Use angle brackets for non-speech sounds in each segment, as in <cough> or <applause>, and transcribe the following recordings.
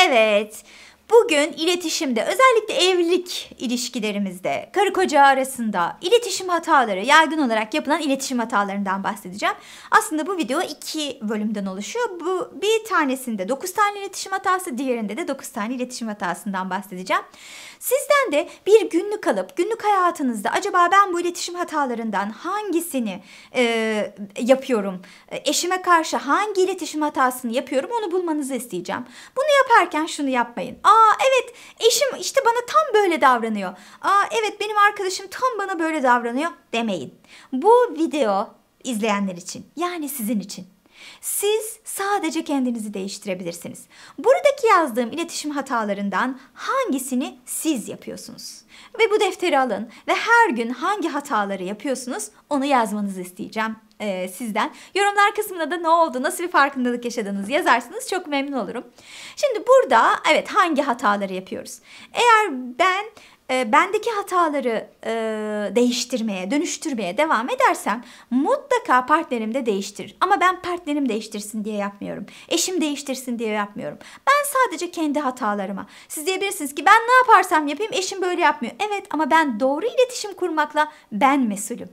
Evet. Bugün iletişimde özellikle evlilik ilişkilerimizde karı koca arasında iletişim hataları yaygın olarak yapılan iletişim hatalarından bahsedeceğim. Aslında bu video iki bölümden oluşuyor. Bu bir tanesinde 9 tane iletişim hatası diğerinde de 9 tane iletişim hatasından bahsedeceğim. Sizden de bir günlük alıp günlük hayatınızda acaba ben bu iletişim hatalarından hangisini e, yapıyorum? Eşime karşı hangi iletişim hatasını yapıyorum onu bulmanızı isteyeceğim. Bunu yaparken şunu yapmayın. Aa Aa evet eşim işte bana tam böyle davranıyor. Aa evet benim arkadaşım tam bana böyle davranıyor demeyin. Bu video izleyenler için yani sizin için. Siz sadece kendinizi değiştirebilirsiniz. Buradaki yazdığım iletişim hatalarından hangisini siz yapıyorsunuz? Ve bu defteri alın ve her gün hangi hataları yapıyorsunuz onu yazmanızı isteyeceğim e, sizden. Yorumlar kısmında da ne oldu, nasıl bir farkındalık yaşadınız yazarsınız çok memnun olurum. Şimdi burada evet hangi hataları yapıyoruz? Eğer ben ee, bendeki hataları e, değiştirmeye, dönüştürmeye devam edersem mutlaka partnerim de değiştirir. Ama ben partnerim değiştirsin diye yapmıyorum. Eşim değiştirsin diye yapmıyorum. Ben sadece kendi hatalarıma. Siz diyebilirsiniz ki ben ne yaparsam yapayım eşim böyle yapmıyor. Evet ama ben doğru iletişim kurmakla ben mesulüm.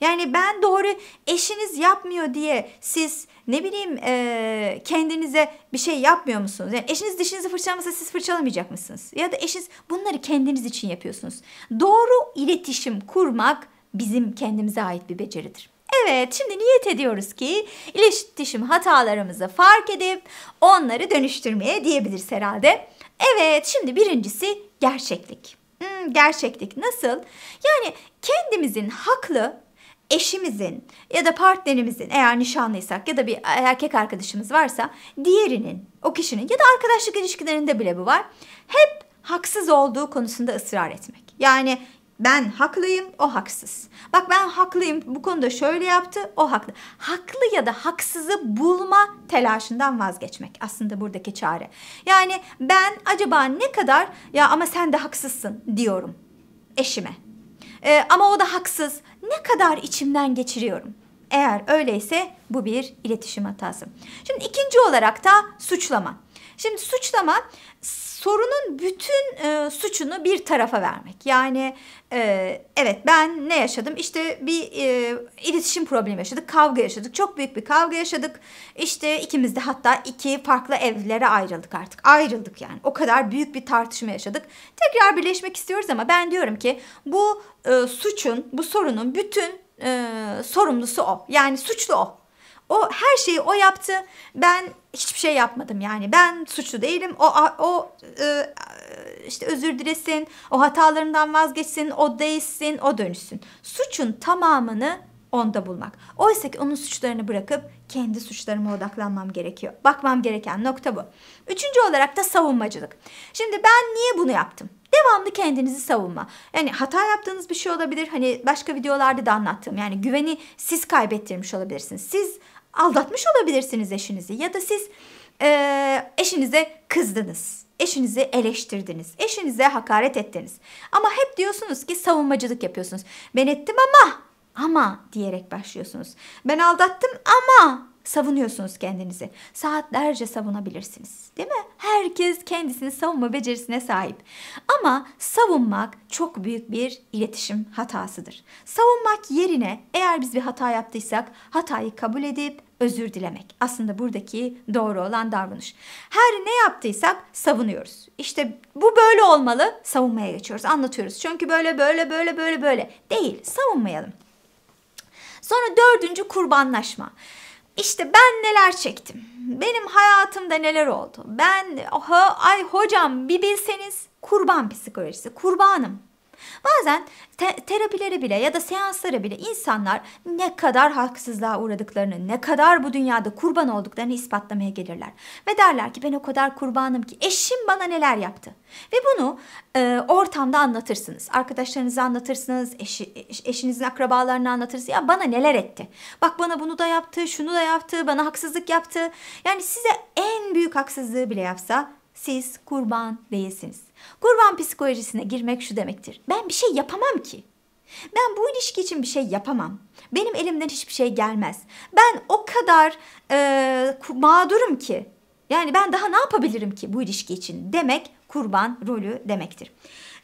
Yani ben doğru eşiniz yapmıyor diye siz ne bileyim e, kendinize bir şey yapmıyor musunuz? Yani eşiniz dişinizi fırçalamasa siz fırçalamayacak mısınız? Ya da eşiniz bunları kendiniz için yapıyorsunuz. Doğru iletişim kurmak bizim kendimize ait bir beceridir. Evet, şimdi niyet ediyoruz ki iletişim hatalarımızı fark edip onları dönüştürmeye diyebiliriz herhalde. Evet, şimdi birincisi gerçeklik. Hmm, gerçeklik nasıl? Yani kendimizin haklı eşimizin ya da partnerimizin eğer nişanlıysak ya da bir erkek arkadaşımız varsa diğerinin, o kişinin ya da arkadaşlık ilişkilerinde bile bu var. Hep haksız olduğu konusunda ısrar etmek. Yani ben haklıyım, o haksız. Bak ben haklıyım, bu konuda şöyle yaptı, o haklı. Haklı ya da haksızı bulma telaşından vazgeçmek aslında buradaki çare. Yani ben acaba ne kadar ya ama sen de haksızsın diyorum eşime. Ee, ama o da haksız ne kadar içimden geçiriyorum? Eğer öyleyse bu bir iletişim hatası. Şimdi ikinci olarak da suçlama. Şimdi suçlama sorunun bütün e, suçunu bir tarafa vermek. Yani e, evet ben ne yaşadım? İşte bir e, iletişim problemi yaşadık, kavga yaşadık, çok büyük bir kavga yaşadık. İşte ikimiz de hatta iki farklı evlere ayrıldık artık. Ayrıldık yani. O kadar büyük bir tartışma yaşadık. Tekrar birleşmek istiyoruz ama ben diyorum ki bu e, suçun, bu sorunun bütün e, sorumlusu o. Yani suçlu o. O her şeyi o yaptı. Ben hiçbir şey yapmadım yani. Ben suçlu değilim. O o e, işte özür dilesin. O hatalarından vazgeçsin. O değişsin. O dönüşsün. Suçun tamamını onda bulmak. Oysa ki onun suçlarını bırakıp kendi suçlarıma odaklanmam gerekiyor. Bakmam gereken nokta bu. Üçüncü olarak da savunmacılık. Şimdi ben niye bunu yaptım? Devamlı kendinizi savunma. Yani hata yaptığınız bir şey olabilir. Hani başka videolarda da anlattım. Yani güveni siz kaybettirmiş olabilirsiniz. Siz aldatmış olabilirsiniz eşinizi ya da siz e, eşinize kızdınız. Eşinizi eleştirdiniz. Eşinize hakaret ettiniz. Ama hep diyorsunuz ki savunmacılık yapıyorsunuz. Ben ettim ama ama diyerek başlıyorsunuz. Ben aldattım ama savunuyorsunuz kendinizi. Saatlerce savunabilirsiniz. Değil mi? Herkes kendisini savunma becerisine sahip. Ama savunmak çok büyük bir iletişim hatasıdır. Savunmak yerine eğer biz bir hata yaptıysak hatayı kabul edip özür dilemek. Aslında buradaki doğru olan davranış. Her ne yaptıysak savunuyoruz. İşte bu böyle olmalı, savunmaya geçiyoruz, anlatıyoruz. Çünkü böyle böyle böyle böyle böyle değil. Savunmayalım. Sonra dördüncü kurbanlaşma. İşte ben neler çektim. Benim hayatımda neler oldu. Ben ha, ay hocam bir bilseniz kurban psikolojisi. Kurbanım. Bazen te- terapilere bile ya da seansları bile insanlar ne kadar haksızlığa uğradıklarını, ne kadar bu dünyada kurban olduklarını ispatlamaya gelirler. Ve derler ki ben o kadar kurbanım ki eşim bana neler yaptı. Ve bunu e, ortamda anlatırsınız. Arkadaşlarınıza anlatırsınız, eşi, eş, eşinizin akrabalarına anlatırsınız. Ya bana neler etti? Bak bana bunu da yaptı, şunu da yaptı, bana haksızlık yaptı. Yani size en büyük haksızlığı bile yapsa siz kurban değilsiniz. Kurban psikolojisine girmek şu demektir. Ben bir şey yapamam ki. Ben bu ilişki için bir şey yapamam. Benim elimden hiçbir şey gelmez. Ben o kadar e, mağdurum ki. Yani ben daha ne yapabilirim ki bu ilişki için demek kurban rolü demektir.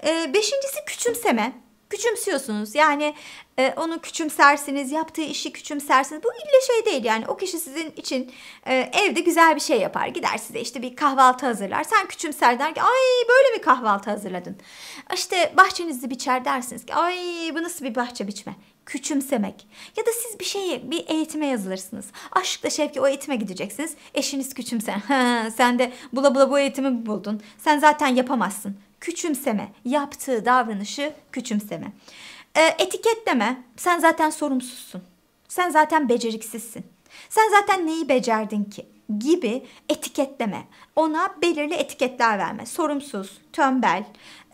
E, beşincisi küçümseme küçümsüyorsunuz. Yani e, onu küçümsersiniz, yaptığı işi küçümsersiniz. Bu illa şey değil yani. O kişi sizin için e, evde güzel bir şey yapar. Gider size işte bir kahvaltı hazırlar. Sen küçümser der ki ay böyle mi kahvaltı hazırladın? İşte bahçenizi biçer dersiniz ki ay bu nasıl bir bahçe biçme? küçümsemek. Ya da siz bir şeyi bir eğitime yazılırsınız. Aşkla şevki o eğitime gideceksiniz. Eşiniz küçümser. <laughs> sen de bula bula bu eğitimi buldun. Sen zaten yapamazsın küçümseme, yaptığı davranışı küçümseme. E, etiketleme, sen zaten sorumsuzsun. Sen zaten beceriksizsin. Sen zaten neyi becerdin ki? gibi etiketleme. Ona belirli etiketler verme. Sorumsuz, tömbel,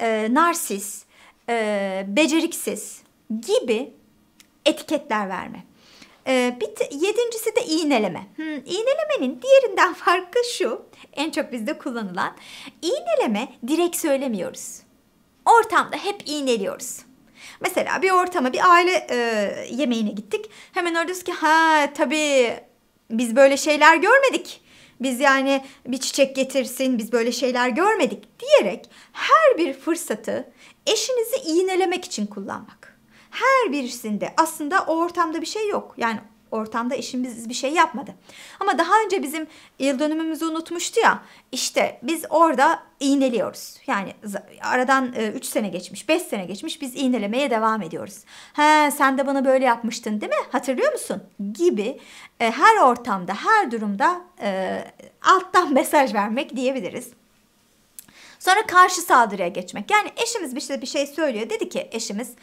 e, narsist, e, beceriksiz gibi etiketler verme. Ee, bir yedincisi de iğneleme. Hmm, iğnelemenin diğerinden <laughs> farkı şu, en çok bizde kullanılan. İğneleme direkt söylemiyoruz. Ortamda hep iğneliyoruz. Mesela bir ortama bir aile e, yemeğine gittik. Hemen orada ki ha tabii biz böyle şeyler görmedik. Biz yani bir çiçek getirsin, biz böyle şeyler görmedik diyerek her bir fırsatı eşinizi iğnelemek için kullanmak her birisinde aslında o ortamda bir şey yok. Yani ortamda işimiz bir şey yapmadı. Ama daha önce bizim yıl dönümümüzü unutmuştu ya. işte biz orada iğneliyoruz. Yani aradan 3 e, sene geçmiş, 5 sene geçmiş biz iğnelemeye devam ediyoruz. He sen de bana böyle yapmıştın değil mi? Hatırlıyor musun? Gibi e, her ortamda, her durumda e, alttan <laughs> mesaj vermek diyebiliriz. Sonra karşı saldırıya geçmek. Yani eşimiz bir şey, bir şey söylüyor. Dedi ki eşimiz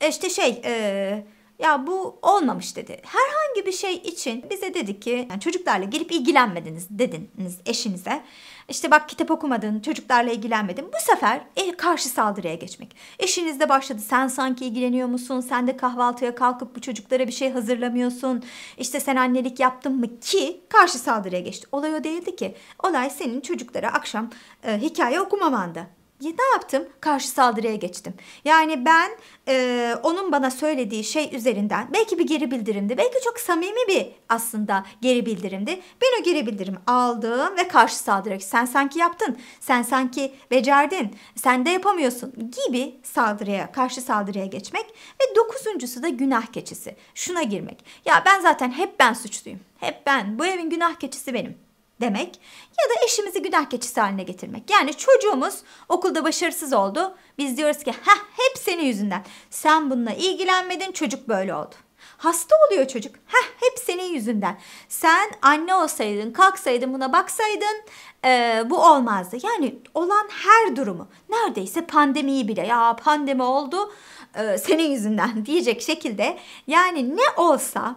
e, işte şey... E, ya bu olmamış dedi. Herhangi bir şey için bize dedi ki yani çocuklarla gelip ilgilenmediniz dediniz eşinize. İşte bak kitap okumadın, çocuklarla ilgilenmedin. Bu sefer e, karşı saldırıya geçmek. Eşiniz de başladı. Sen sanki ilgileniyor musun? Sen de kahvaltıya kalkıp bu çocuklara bir şey hazırlamıyorsun. İşte sen annelik yaptın mı ki karşı saldırıya geçti. Olay o değildi ki. Olay senin çocuklara akşam e, hikaye okumamandı ne yaptım? Karşı saldırıya geçtim. Yani ben e, onun bana söylediği şey üzerinden belki bir geri bildirimdi. Belki çok samimi bir aslında geri bildirimdi. Ben o geri bildirim aldım ve karşı saldırıya sen sanki yaptın, sen sanki becerdin, sen de yapamıyorsun gibi saldırıya, karşı saldırıya geçmek. Ve dokuzuncusu da günah keçisi. Şuna girmek. Ya ben zaten hep ben suçluyum. Hep ben. Bu evin günah keçisi benim demek ya da eşimizi günah keçisi haline getirmek. Yani çocuğumuz okulda başarısız oldu. Biz diyoruz ki heh hep senin yüzünden. Sen bununla ilgilenmedin çocuk böyle oldu. Hasta oluyor çocuk. Heh hep senin yüzünden. Sen anne olsaydın, kalksaydın buna baksaydın e, bu olmazdı. Yani olan her durumu neredeyse pandemiyi bile ya pandemi oldu e, senin yüzünden <laughs> diyecek şekilde yani ne olsa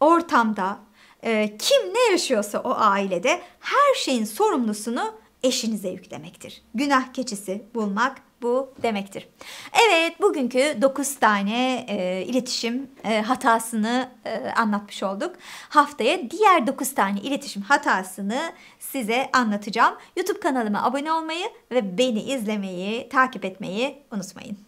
ortamda e, kim ne yaşıyorsa o ailede her şeyin sorumlusunu eşinize yüklemektir. Günah keçisi bulmak bu demektir. Evet bugünkü 9 tane e, iletişim e, hatasını e, anlatmış olduk. Haftaya diğer 9 tane iletişim hatasını size anlatacağım. YouTube kanalıma abone olmayı ve beni izlemeyi, takip etmeyi unutmayın.